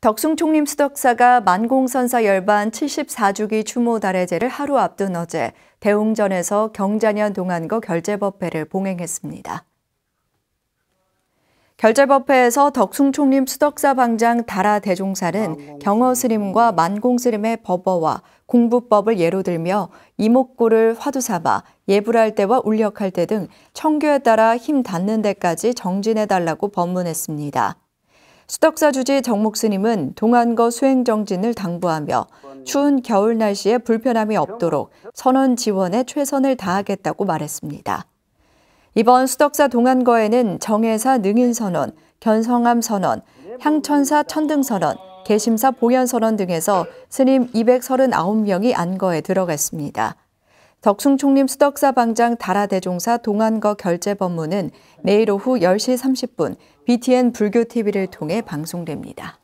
덕승 총림 수덕사가 만공선사 열반 74주기 추모 달해제를 하루 앞둔 어제 대웅전에서 경자년 동안거 결제법회를 봉행했습니다. 결제법회에서 덕숭 총림 수덕사 방장 다라 대종사는 경어 스님과 만공 스님의 법어와 공부법을 예로 들며 이목구를 화두 삼아 예불할 때와 울력할 때 등 청교에 따라 힘 닿는 데까지 정진해달라고 법문했습니다. 수덕사 주지 정목스님은 동안거 수행정진을 당부하며 추운 겨울 날씨에 불편함이 없도록 선원 지원에 최선을 다하겠다고 말했습니다. 이번 수덕사 동안거에는 정혜사 능인선원, 견성암 선원, 향천사 천등선원, 개심사 보현선원 등에서 스님 239명이 안거에 들어갔습니다. 덕숭 총림 수덕사 방장 다라 대종사 동안거 결제 법문은 내일 오후 10시 30분 BTN 불교 TV를 통해 방송됩니다.